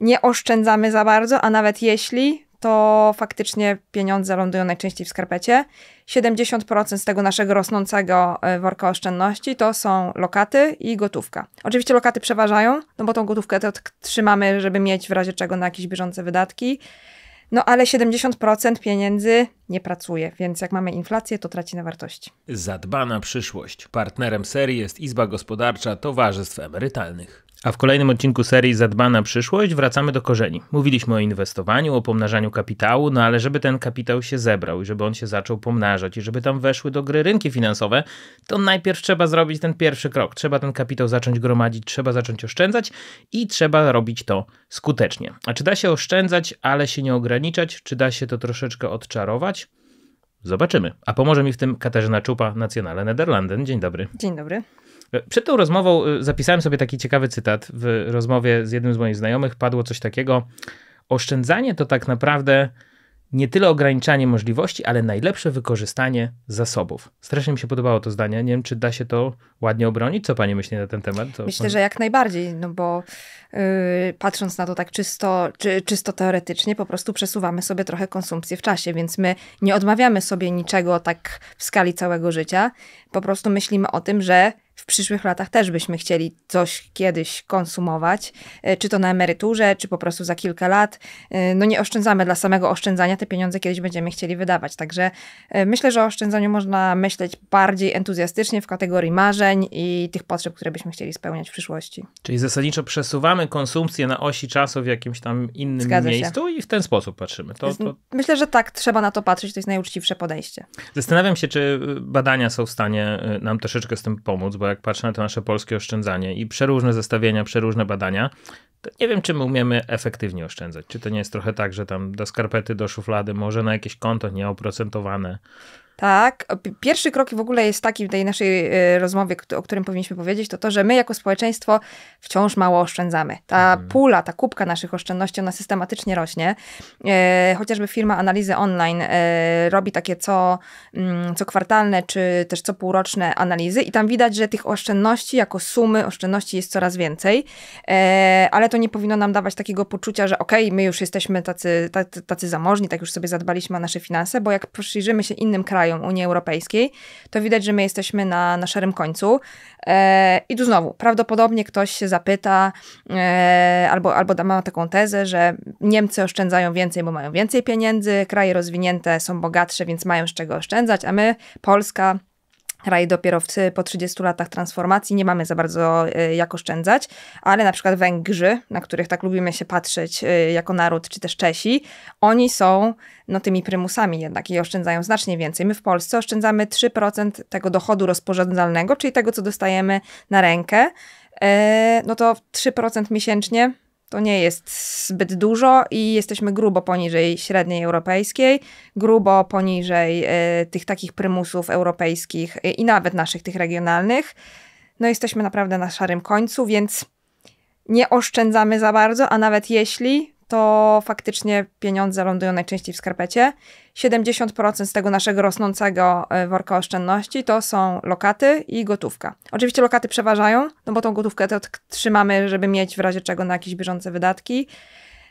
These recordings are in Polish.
nie oszczędzamy za bardzo, a nawet jeśli, to faktycznie pieniądze lądują najczęściej w skarpecie. 70% z tego naszego rosnącego y, worka oszczędności to są lokaty i gotówka. Oczywiście lokaty przeważają, no bo tą gotówkę to tak trzymamy, żeby mieć w razie czego na jakieś bieżące wydatki. No ale 70% pieniędzy nie pracuje, więc jak mamy inflację, to traci na wartości. Zadbana przyszłość. Partnerem serii jest Izba Gospodarcza Towarzystw Emerytalnych. A w kolejnym odcinku serii Zadbana przyszłość wracamy do korzeni. Mówiliśmy o inwestowaniu, o pomnażaniu kapitału, no ale żeby ten kapitał się zebrał i żeby on się zaczął pomnażać i żeby tam weszły do gry rynki finansowe, to najpierw trzeba zrobić ten pierwszy krok. Trzeba ten kapitał zacząć gromadzić, trzeba zacząć oszczędzać i trzeba robić to skutecznie. A czy da się oszczędzać, ale się nie ograniczać? Czy da się to troszeczkę odczarować? Zobaczymy. A pomoże mi w tym Katarzyna Czupa, Nacjonale Nederlanden. Dzień dobry. Dzień dobry. Przed tą rozmową y, zapisałem sobie taki ciekawy cytat w rozmowie z jednym z moich znajomych. Padło coś takiego: Oszczędzanie to tak naprawdę nie tyle ograniczanie możliwości, ale najlepsze wykorzystanie zasobów. Strasznie mi się podobało to zdanie. Nie wiem, czy da się to ładnie obronić. Co pani myśli na ten temat? To Myślę, pan... że jak najbardziej, no bo yy, patrząc na to tak czysto, czy, czysto teoretycznie, po prostu przesuwamy sobie trochę konsumpcję w czasie, więc my nie odmawiamy sobie niczego tak w skali całego życia. Po prostu myślimy o tym, że w przyszłych latach też byśmy chcieli coś kiedyś konsumować, e, czy to na emeryturze, czy po prostu za kilka lat. E, no nie oszczędzamy dla samego oszczędzania, te pieniądze kiedyś będziemy chcieli wydawać. Także e, myślę, że o oszczędzaniu można myśleć bardziej entuzjastycznie w kategorii marzeń i tych potrzeb, które byśmy chcieli spełniać w przyszłości. Czyli zasadniczo przesuwamy konsumpcję na osi czasu w jakimś tam innym Zgadza miejscu się. i w ten sposób patrzymy. To, to... Myślę, że tak trzeba na to patrzeć, to jest najuczciwsze podejście. Zastanawiam się, czy y, badania są w stanie y, nam troszeczkę z tym pomóc, bo jak patrzę na to nasze polskie oszczędzanie i przeróżne zestawienia, przeróżne badania, to nie wiem, czy my umiemy efektywnie oszczędzać. Czy to nie jest trochę tak, że tam do skarpety, do szuflady, może na jakieś konto nieoprocentowane, tak. Pierwszy krok w ogóle jest taki w tej naszej e, rozmowie, o którym powinniśmy powiedzieć, to to, że my jako społeczeństwo wciąż mało oszczędzamy. Ta mhm. pula, ta kubka naszych oszczędności, ona systematycznie rośnie. E, chociażby firma analizy online e, robi takie co, mm, co kwartalne, czy też co półroczne analizy i tam widać, że tych oszczędności jako sumy oszczędności jest coraz więcej, ale to nie powinno nam dawać takiego poczucia, że okej, okay, my już jesteśmy tacy, tacy, tacy zamożni, tak już sobie zadbaliśmy o nasze finanse, bo jak przyjrzymy się innym krajom, krajom Unii Europejskiej, to widać, że my jesteśmy na, na szarym końcu. E, I tu znowu, prawdopodobnie ktoś się zapyta, e, albo, albo ma taką tezę, że Niemcy oszczędzają więcej, bo mają więcej pieniędzy, kraje rozwinięte są bogatsze, więc mają z czego oszczędzać, a my, Polska, Raj dopiero w, po 30 latach transformacji nie mamy za bardzo e, jak oszczędzać, ale na przykład Węgrzy, na których tak lubimy się patrzeć e, jako naród, czy też Czesi, oni są no, tymi prymusami jednak i oszczędzają znacznie więcej. My w Polsce oszczędzamy 3% tego dochodu rozporządzalnego, czyli tego, co dostajemy na rękę, e, no to 3% miesięcznie to nie jest zbyt dużo i jesteśmy grubo poniżej średniej europejskiej, grubo poniżej e, tych takich prymusów europejskich e, i nawet naszych tych regionalnych. No jesteśmy naprawdę na szarym końcu, więc nie oszczędzamy za bardzo, a nawet jeśli, to faktycznie pieniądze lądują najczęściej w skarpecie. 70% z tego naszego rosnącego e, worka oszczędności to są lokaty i gotówka. Oczywiście lokaty przeważają, no bo tą gotówkę to tak trzymamy, żeby mieć w razie czego na jakieś bieżące wydatki.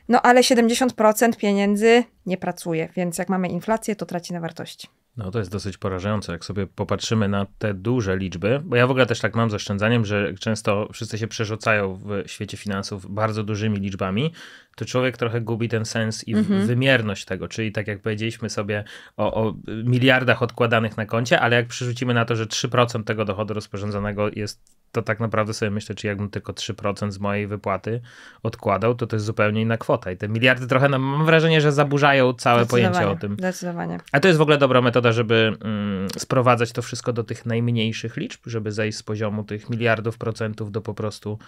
No ale 70% pieniędzy nie pracuje, więc jak mamy inflację, to traci na wartości. No to jest dosyć porażające, jak sobie popatrzymy na te duże liczby, bo ja w ogóle też tak mam z oszczędzaniem, że często wszyscy się przerzucają w świecie finansów bardzo dużymi liczbami, to człowiek trochę gubi ten sens i mhm. wymierność tego. Czyli tak jak powiedzieliśmy sobie o, o, miliardach odkładanych na koncie, ale jak przerzucimy na to, że 3% tego dochodu rozporządzonego jest, to tak naprawdę sobie myślę, czy jakbym tylko 3% z mojej wypłaty odkładał, to to jest zupełnie inna kwota. I te miliardy trochę, no, mam wrażenie, że zaburzają całe pojęcie o tym. Zdecydowanie. A to jest w ogóle dobra metoda, żeby mm, sprowadzać to wszystko do tych najmniejszych liczb, żeby zejść z poziomu tych miliardów procentów do po prostu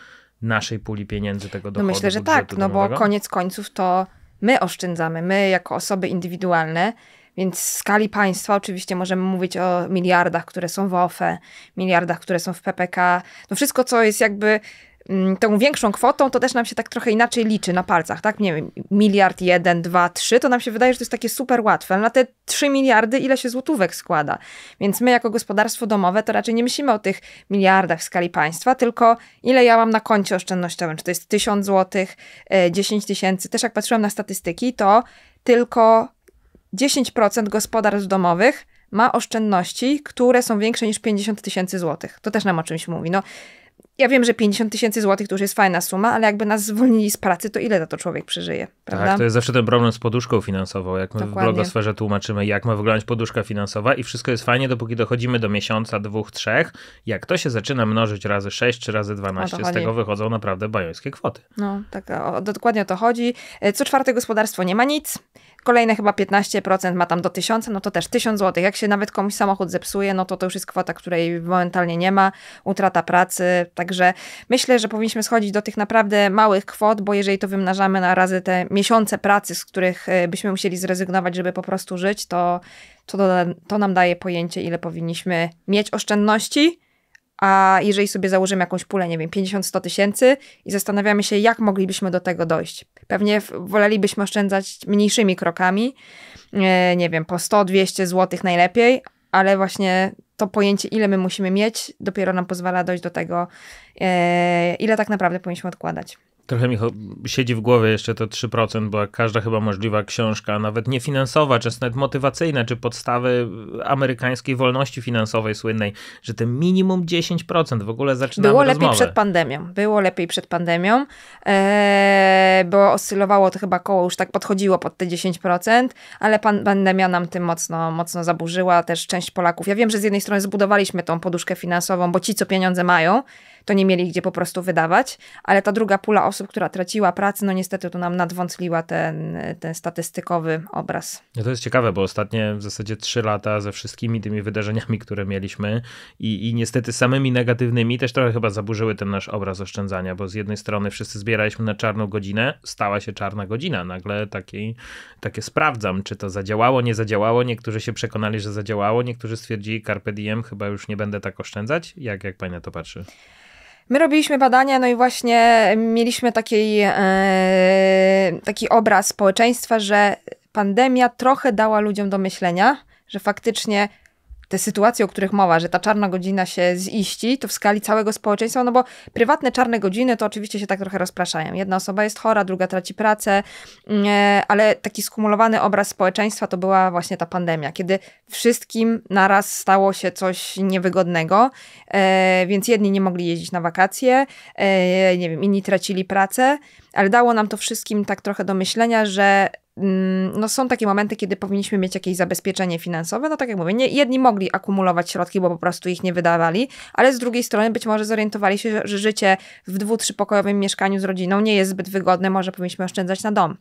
naszej puli pieniędzy tego dochodu. No myślę, że tak, no domowego? bo koniec końców to my oszczędzamy, my jako osoby indywidualne, więc w skali państwa oczywiście możemy mówić o miliardach, które są w OFE, miliardach, które są w PPK, no wszystko, co jest jakby Mm, tą większą kwotą, to też nam się tak trochę inaczej liczy na palcach, tak? Nie wiem, miliard, jeden, dwa, trzy, to nam się wydaje, że to jest takie super łatwe, ale na te trzy miliardy ile się złotówek składa? Więc my jako gospodarstwo domowe to raczej nie myślimy o tych miliardach w skali państwa, tylko ile ja mam na koncie oszczędnościowym, czy to jest tysiąc złotych, e, dziesięć tysięcy. Też jak patrzyłam na statystyki, to tylko 10% gospodarstw domowych ma oszczędności, które są większe niż 50 tysięcy złotych. To też nam o czymś mówi. No, ja wiem, że 50 tysięcy złotych to już jest fajna suma, ale jakby nas zwolnili z pracy, to ile za to człowiek przeżyje, tak, prawda? Tak, to jest zawsze ten problem z poduszką finansową. Jak my Dokładnie. w blogosferze tłumaczymy, jak ma wyglądać poduszka finansowa i wszystko jest fajnie, dopóki dochodzimy do miesiąca, dwóch, trzech. Jak to się zaczyna mnożyć razy 6 czy razy 12, z tego wychodzą naprawdę bajońskie kwoty. No, tak, o, dokładnie o to chodzi. E, co czwarte gospodarstwo nie ma nic. Kolejne chyba 15% ma tam do 1000, no to też 1000 zł. Jak się nawet komuś samochód zepsuje, no to to już jest kwota, której momentalnie nie ma, utrata pracy. Także myślę, że powinniśmy schodzić do tych naprawdę małych kwot, bo jeżeli to wymnażamy na razy te miesiące pracy, z których e, byśmy musieli zrezygnować, żeby po prostu żyć, to, to, to nam daje pojęcie, ile powinniśmy mieć oszczędności a jeżeli sobie założymy jakąś pulę, nie wiem, 50-100 tysięcy i zastanawiamy się, jak moglibyśmy do tego dojść. Pewnie wolelibyśmy oszczędzać mniejszymi krokami, e, nie wiem, po 100-200 zł najlepiej, ale właśnie to pojęcie, ile my musimy mieć, dopiero nam pozwala dojść do tego, e, ile tak naprawdę powinniśmy odkładać. Trochę mi siedzi w głowie jeszcze te 3%, bo każda chyba możliwa książka, nawet nie finansowa, czy nawet motywacyjna, czy podstawy amerykańskiej wolności finansowej słynnej, że te minimum 10% w ogóle zaczynamy Było lepiej przed pandemią. Było lepiej przed pandemią, e, bo oscylowało to chyba koło, już tak podchodziło pod te 10%, ale pandemia nam tym mocno, mocno zaburzyła, też część Polaków. Ja wiem, że z jednej strony zbudowaliśmy tą poduszkę finansową, bo ci, co pieniądze mają, to nie mieli gdzie po prostu wydawać, ale ta druga pula osób, która traciła pracę, no niestety tu nam nadwątliła ten, ten statystykowy obraz. No to jest ciekawe, bo ostatnie w zasadzie trzy lata ze wszystkimi tymi wydarzeniami, które mieliśmy i, i niestety samymi negatywnymi też trochę chyba zaburzyły ten nasz obraz oszczędzania, bo z jednej strony wszyscy zbieraliśmy na czarną godzinę, stała się czarna godzina, nagle taki, takie sprawdzam, czy to zadziałało, nie zadziałało, niektórzy się przekonali, że zadziałało, niektórzy stwierdzili carpe diem, chyba już nie będę tak oszczędzać, jak, jak pani na to patrzy? My robiliśmy badania, no i właśnie mieliśmy taki, e, taki obraz społeczeństwa, że pandemia trochę dała ludziom do myślenia, że faktycznie te sytuacje, o których mowa, że ta czarna godzina się ziści, to w skali całego społeczeństwa, no bo prywatne czarne godziny to oczywiście się tak trochę rozpraszają. Jedna osoba jest chora, druga traci pracę, mm, e, ale taki skumulowany obraz społeczeństwa to była właśnie ta pandemia, kiedy wszystkim naraz stało się coś niewygodnego, e, więc jedni nie mogli jeździć na wakacje, e, nie wiem, inni tracili pracę, ale dało nam to wszystkim tak trochę do myślenia, że Mm, no są takie momenty, kiedy powinniśmy mieć jakieś zabezpieczenie finansowe. No tak jak mówię, nie, jedni mogli akumulować środki, bo po prostu ich nie wydawali, ale z drugiej strony być może zorientowali się, że życie w dwu, trzypokojowym mieszkaniu z rodziną nie jest zbyt wygodne, może powinniśmy oszczędzać na dom.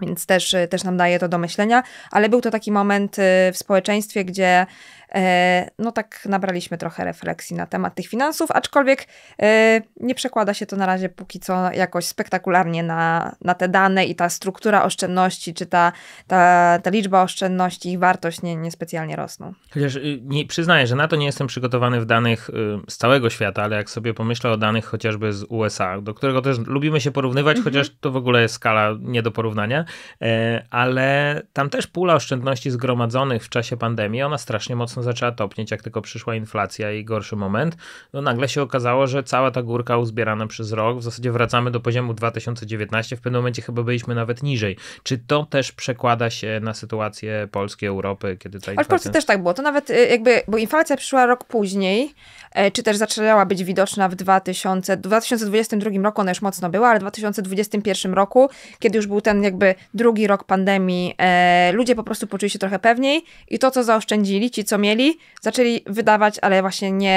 Więc też, y, też nam daje to do myślenia, ale był to taki moment y, w społeczeństwie, gdzie e, no tak nabraliśmy trochę refleksji na temat tych finansów, aczkolwiek e, nie przekłada się to na razie póki co jakoś spektakularnie na, na te dane i ta struktura oszczędności, czy ta, ta, ta liczba oszczędności, ich wartość nie, niespecjalnie rosną. Chociaż y, nie, przyznaję, że na to nie jestem przygotowany w danych z całego świata, ale jak sobie pomyślę o danych chociażby z USA, do którego też lubimy się porównywać, mhm. chociaż to w ogóle jest skala nie do porównania, E, ale tam też pula oszczędności zgromadzonych w czasie pandemii, ona strasznie mocno zaczęła topnieć, jak tylko przyszła inflacja i gorszy moment, no nagle się okazało, że cała ta górka uzbierana przez rok, w zasadzie wracamy do poziomu 2019, w pewnym momencie chyba byliśmy nawet niżej. Czy to też przekłada się na sytuację Polski, Europy, kiedy ta inflacja... Ale w Polsce też tak było, to nawet y, jakby, bo inflacja przyszła rok później, e, czy też zaczęła być widoczna w 2000, 2022 roku, ona już mocno była, ale w 2021 roku, kiedy już był ten jakby drugi rok pandemii e, ludzie po prostu poczuli się trochę pewniej i to, co zaoszczędzili, ci, co mieli, zaczęli wydawać, ale właśnie nie,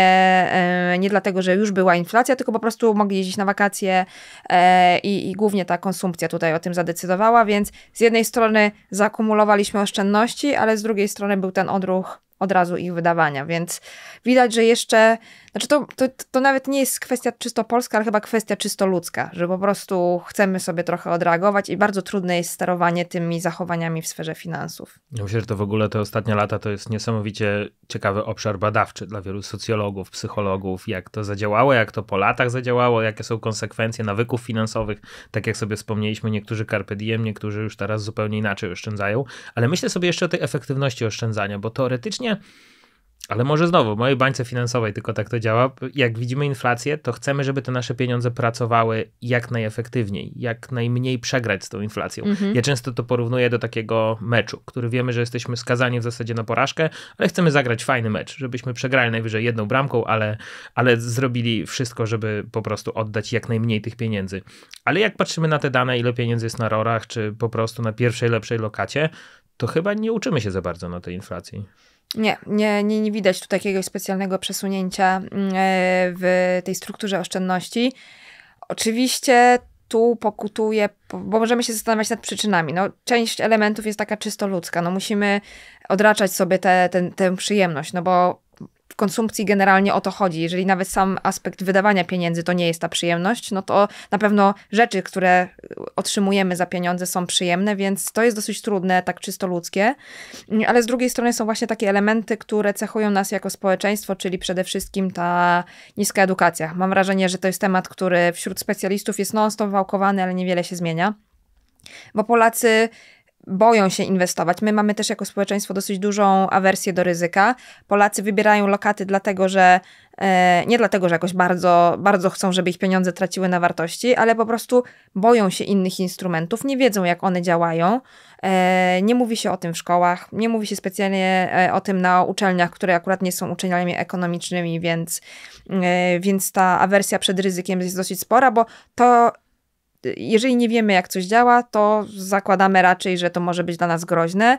e, nie dlatego, że już była inflacja, tylko po prostu mogli jeździć na wakacje e, i, i głównie ta konsumpcja tutaj o tym zadecydowała, więc z jednej strony zakumulowaliśmy oszczędności, ale z drugiej strony był ten odruch od razu ich wydawania, więc widać, że jeszcze znaczy to, to, to nawet nie jest kwestia czysto polska, ale chyba kwestia czysto ludzka, że po prostu chcemy sobie trochę odreagować i bardzo trudne jest sterowanie tymi zachowaniami w sferze finansów. Myślę, że to w ogóle te ostatnie lata to jest niesamowicie ciekawy obszar badawczy dla wielu socjologów, psychologów, jak to zadziałało, jak to po latach zadziałało, jakie są konsekwencje nawyków finansowych, tak jak sobie wspomnieliśmy, niektórzy carpe diem, niektórzy już teraz zupełnie inaczej oszczędzają, ale myślę sobie jeszcze o tej efektywności oszczędzania, bo teoretycznie ale może znowu, w mojej bańce finansowej tylko tak to działa. Jak widzimy inflację, to chcemy, żeby te nasze pieniądze pracowały jak najefektywniej, jak najmniej przegrać z tą inflacją. Mhm. Ja często to porównuję do takiego meczu, który wiemy, że jesteśmy skazani w zasadzie na porażkę, ale chcemy zagrać fajny mecz, żebyśmy przegrali najwyżej jedną bramką, ale, ale zrobili wszystko, żeby po prostu oddać jak najmniej tych pieniędzy. Ale jak patrzymy na te dane, ile pieniędzy jest na rorach, czy po prostu na pierwszej lepszej lokacie, to chyba nie uczymy się za bardzo na tej inflacji. Nie, nie, nie, nie widać tu takiego specjalnego przesunięcia mm, e, w tej strukturze oszczędności. Oczywiście tu pokutuje, bo możemy się zastanawiać nad przyczynami. No, część elementów jest taka czysto ludzka. No, musimy odraczać sobie tę te, tę przyjemność, no bo w konsumpcji generalnie o to chodzi. Jeżeli nawet sam aspekt wydawania pieniędzy to nie jest ta przyjemność, no to na pewno rzeczy, które otrzymujemy za pieniądze są przyjemne, więc to jest dosyć trudne, tak czysto ludzkie. Ale z drugiej strony są właśnie takie elementy, które cechują nas jako społeczeństwo, czyli przede wszystkim ta niska edukacja. Mam wrażenie, że to jest temat, który wśród specjalistów jest non-stop wałkowany, ale niewiele się zmienia. Bo Polacy boją się inwestować. My mamy też jako społeczeństwo dosyć dużą awersję do ryzyka. Polacy wybierają lokaty dlatego, że e, nie dlatego, że jakoś bardzo, bardzo chcą, żeby ich pieniądze traciły na wartości, ale po prostu boją się innych instrumentów, nie wiedzą, jak one działają. E, nie mówi się o tym w szkołach, nie mówi się specjalnie e, o tym na uczelniach, które akurat nie są uczelniami ekonomicznymi, więc, więc ta awersja przed ryzykiem jest dosyć spora, bo to jeżeli nie wiemy, jak coś działa, to zakładamy raczej, że to może być dla nas groźne.